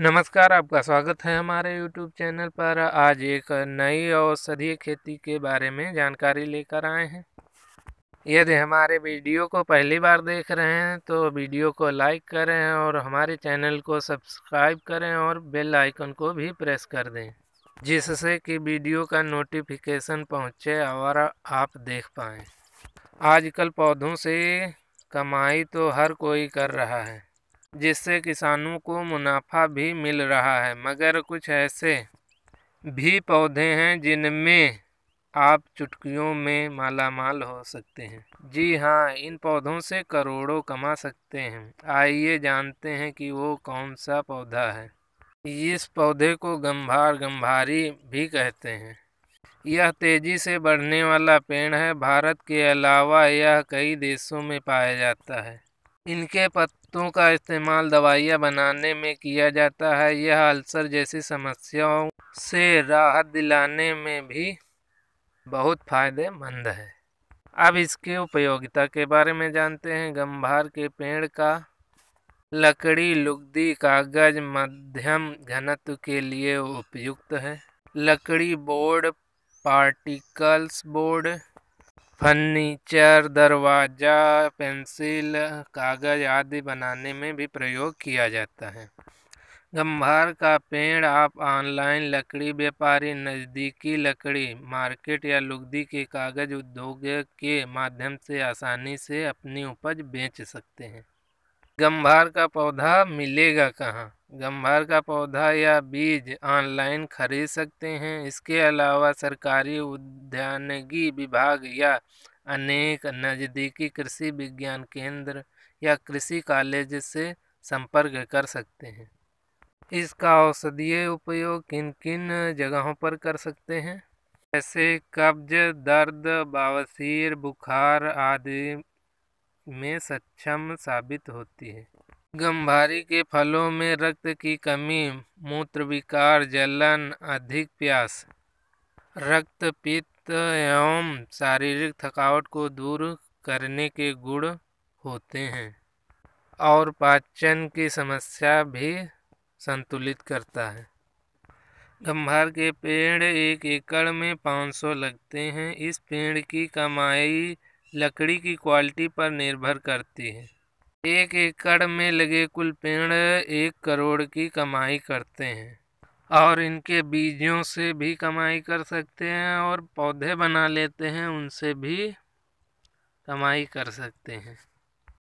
नमस्कार आपका स्वागत है हमारे YouTube चैनल पर आज एक नई औषधीय खेती के बारे में जानकारी लेकर आए हैं यदि हमारे वीडियो को पहली बार देख रहे हैं तो वीडियो को लाइक करें और हमारे चैनल को सब्सक्राइब करें और बेल आइकन को भी प्रेस कर दें जिससे कि वीडियो का नोटिफिकेशन पहुंचे और आप देख पाएँ आजकल पौधों से कमाई तो हर कोई कर रहा है जिससे किसानों को मुनाफा भी मिल रहा है मगर कुछ ऐसे भी पौधे हैं जिनमें आप चुटकियों में माला माल हो सकते हैं जी हाँ इन पौधों से करोड़ों कमा सकते हैं आइए जानते हैं कि वो कौन सा पौधा है इस पौधे को गंभार गंभारी भी कहते हैं यह तेज़ी से बढ़ने वाला पेड़ है भारत के अलावा यह कई देशों में पाया जाता है इनके पत्तों का इस्तेमाल दवाइयाँ बनाने में किया जाता है यह अल्सर जैसी समस्याओं से राहत दिलाने में भी बहुत फ़ायदेमंद है अब इसके उपयोगिता के बारे में जानते हैं गंभार के पेड़ का लकड़ी लुगदी कागज मध्यम घनत्व के लिए उपयुक्त है लकड़ी बोर्ड पार्टिकल्स बोर्ड फर्नीचर दरवाजा पेंसिल कागज आदि बनाने में भी प्रयोग किया जाता है गंभार का पेड़ आप ऑनलाइन लकड़ी व्यापारी नज़दीकी लकड़ी मार्केट या लुगदी के कागज उद्योग के माध्यम से आसानी से अपनी उपज बेच सकते हैं गम्भार का पौधा मिलेगा कहाँ गंभार का पौधा या बीज ऑनलाइन खरीद सकते हैं इसके अलावा सरकारी उद्यानिकी विभाग या अनेक नज़दीकी कृषि विज्ञान केंद्र या कृषि कॉलेज से संपर्क कर सकते हैं इसका औषधीय उपयोग किन किन जगहों पर कर सकते हैं जैसे कब्ज दर्द बावसीर बुखार आदि में सक्षम साबित होती है गंभारी के फलों में रक्त की कमी मूत्रविकार जलन अधिक प्यास रक्त पित्त एवं शारीरिक थकावट को दूर करने के गुण होते हैं और पाचन की समस्या भी संतुलित करता है गंभार के पेड़ एक एकड़ में 500 लगते हैं इस पेड़ की कमाई लकड़ी की क्वालिटी पर निर्भर करती है एक एकड़ में लगे कुल पेड़ एक करोड़ की कमाई करते हैं और इनके बीजों से भी कमाई कर सकते हैं और पौधे बना लेते हैं उनसे भी कमाई कर सकते हैं